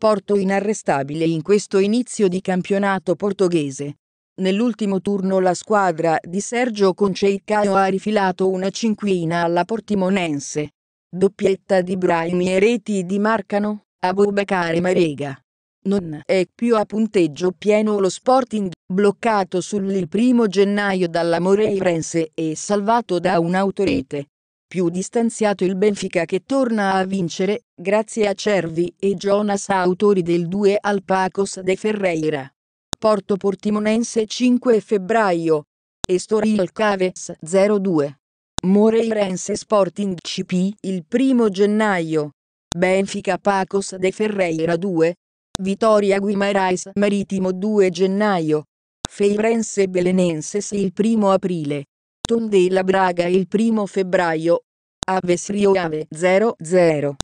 Porto inarrestabile in questo inizio di campionato portoghese. Nell'ultimo turno la squadra di Sergio Conceicao ha rifilato una cinquina alla Portimonense. Doppietta di Brahimi e reti di Marcano, Abubakar e Marega. Non è più a punteggio pieno lo Sporting, bloccato sul 1 gennaio dalla Moreirense e salvato da un'autorete più distanziato il Benfica che torna a vincere, grazie a Cervi e Jonas autori del 2 al Pacos de Ferreira. Porto Portimonense 5 febbraio. Estoril Caves 02. Moreirense Sporting CP il 1 gennaio. Benfica Pacos de Ferreira 2. Vittoria Guimarães Maritimo 2 gennaio. Feirense Belenenses il 1 aprile. Tondela Braga il 1 febbraio, Aves Rio Ave 00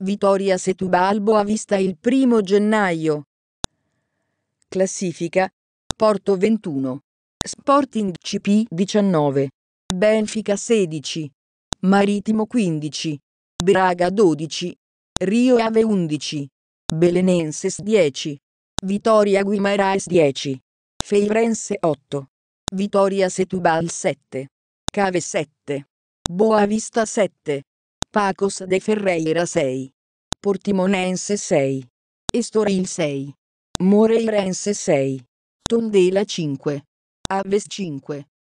Vittoria Setubal Boavista il 1 gennaio. Classifica Porto 21 Sporting CP 19 Benfica 16 Maritimo 15 Braga 12 Rio Ave 11 Belenenses 10 Vittoria Guimaraes 10 Feirense 8 Vittoria Setubal 7 Cave 7 Boavista 7 Pacos de Ferreira 6. Portimonense 6. Estoril 6. Moreirense 6. Tondela 5. Aves 5.